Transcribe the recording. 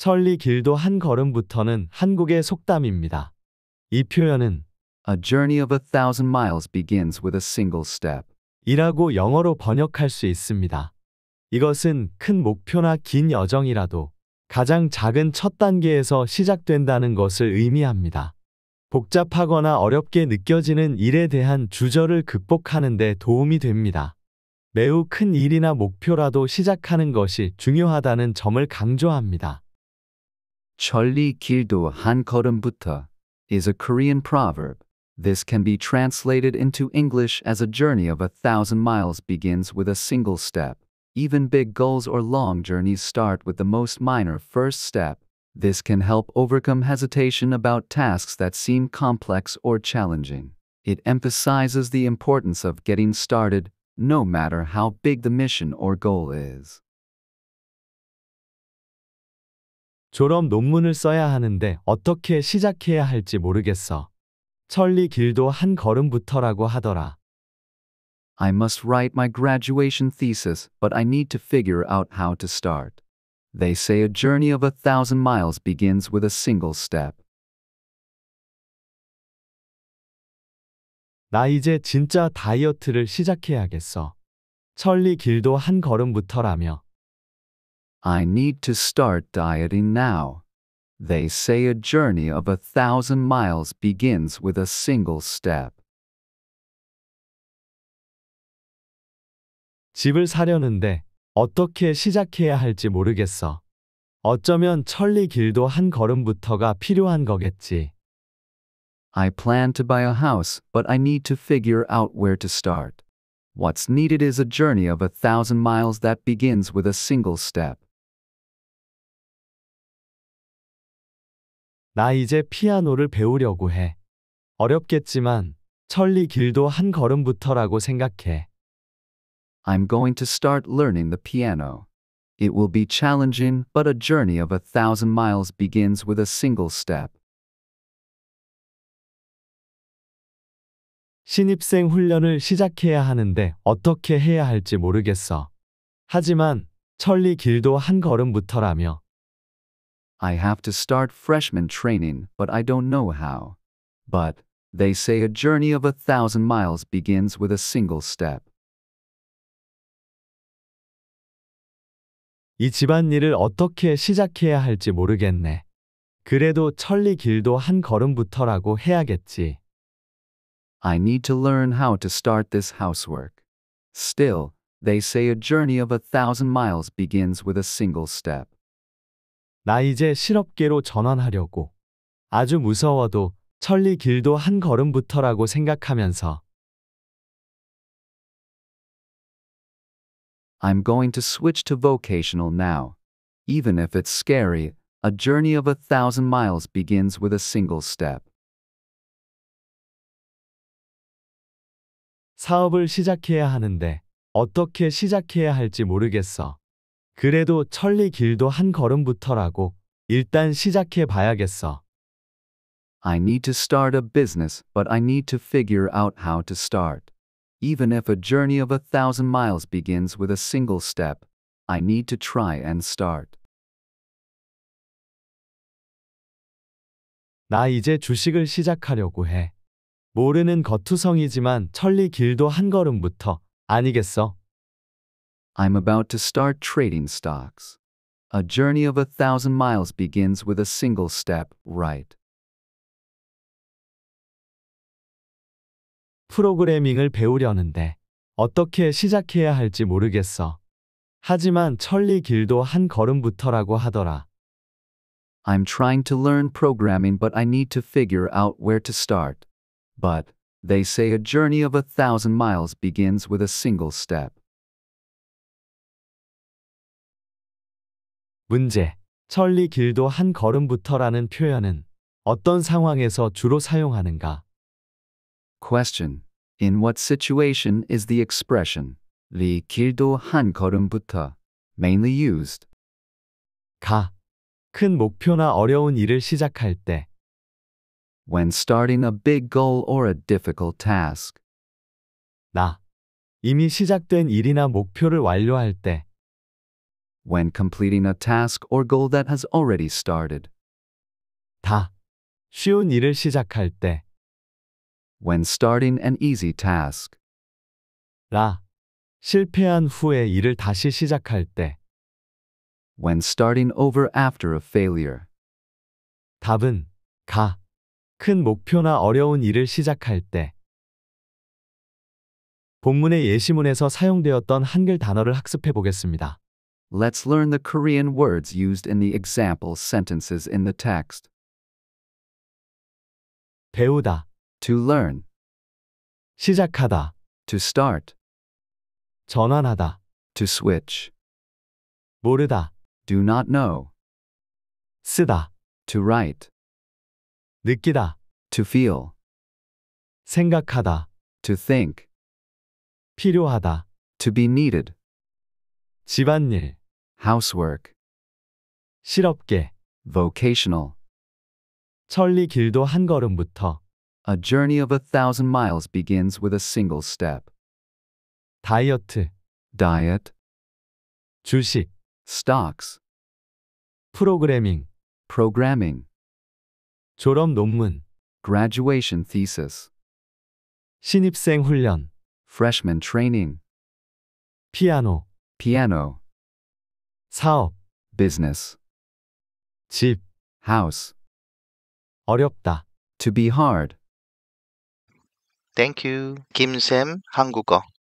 천리길도 한 걸음부터는 한국의 속담입니다. 이 표현은 A journey of a thousand miles begins with a single step. 이라고 영어로 번역할 수 있습니다. 이것은 큰 목표나 긴 여정이라도 가장 작은 첫 단계에서 시작된다는 것을 의미합니다. 복잡하거나 어렵게 느껴지는 일에 대한 주저를 극복하는 데 도움이 됩니다. 매우 큰 일이나 목표라도 시작하는 것이 중요하다는 점을 강조합니다. Cholli 길도 한 걸음부터 is a Korean proverb. This can be translated into English as a journey of a thousand miles begins with a single step. Even big goals or long journeys start with the most minor first step. This can help overcome hesitation about tasks that seem complex or challenging. It emphasizes the importance of getting started, no matter how big the mission or goal is. 졸업 논문을 써야 하는데 어떻게 시작해야 할지 모르겠어. 천리 길도 한 걸음부터라고 하더라. I must write my graduation thesis, but I need to figure out how to start. They say a journey of a thousand miles begins with a single step. 나 이제 진짜 다이어트를 시작해야겠어. 천리 길도 한 걸음부터라며. I need to start dieting now. They say a journey of a thousand miles begins with a single step. 집을 사려는데 어떻게 시작해야 할지 모르겠어. 어쩌면 천리 길도 한 걸음부터가 필요한 거겠지. I plan to buy a house, but I need to figure out where to start. What's needed is a journey of a thousand miles that begins with a single step. 나 이제 피아노를 배우려고 해. 어렵겠지만 천리 길도 한 걸음부터라고 생각해. I'm going to start learning the piano. It will be challenging, but a journey of a thousand miles begins with a single step. 신입생 훈련을 시작해야 하는데 어떻게 해야 할지 모르겠어. 하지만 천리 길도 한 걸음부터라며 I have to start freshman training, but I don't know how. But, they say a journey of a thousand miles begins with a single step. 이 집안일을 어떻게 시작해야 할지 모르겠네. 그래도 천리 길도 한 걸음부터라고 해야겠지. I need to learn how to start this housework. Still, they say a journey of a thousand miles begins with a single step. 나 이제 실업계로 전환하려고. 아주 무서워도 천리 길도 한 걸음부터라고 생각하면서 I'm going to switch to vocational now. Even if it's scary, a journey of a thousand miles begins with a single step. 사업을 시작해야 하는데 어떻게 시작해야 할지 모르겠어. 그래도 천리 길도 한 걸음부터라고 일단 시작해 봐야겠어. I need to start a business, but I need to figure out how to start. Even if a journey of a thousand miles begins with a single step, I need to try and start. 나 이제 주식을 시작하려고 해. 모르는 거투성이지만 천리 길도 한 걸음부터 아니겠어? I'm about to start trading stocks. A journey of a thousand miles begins with a single step right. 프로그래밍을 배우려는데 어떻게 시작해야 할지 모르겠어. 하지만 천리 길도 한 걸음부터라고 하더라. I'm trying to learn programming but I need to figure out where to start. But, they say a journey of a thousand miles begins with a single step. 문제. 천리 길도 한 걸음부터라는 표현은 어떤 상황에서 주로 사용하는가? Question. In what situation is the expression 리 길도 한 걸음부터 mainly used? 가. 큰 목표나 어려운 일을 시작할 때. When starting a big goal or a difficult task. 나. 이미 시작된 일이나 목표를 완료할 때. when completing a task or goal that has already started. 다. 쉬운 일을 시작할 때. When starting an easy task. 라. 실패한 후에 일을 다시 시작할 때. When starting over after a failure. 답은 가. 큰 목표나 어려운 일을 시작할 때. 본문의 예시문에서 사용되었던 한글 단어를 학습해 보겠습니다. Let's learn the Korean words used in the example sentences in the text. 배우다. To learn. 시작하다. To start. 전환하다. To switch. 모르다. Do not know. 쓰다. To write. 느끼다. To feel. 생각하다. To think. 필요하다. To be needed. 집안일 housework 실업계 vocational 천리 길도 한 걸음부터 A journey of a thousand miles begins with a single step. 다이어트 diet 주식 stocks 프로그래밍 programming 졸업 논문 graduation thesis 신입생 훈련 freshman training 피아노 piano 사업 business 집 house 어렵다 to be hard Thank you. Kim Sam, 한국어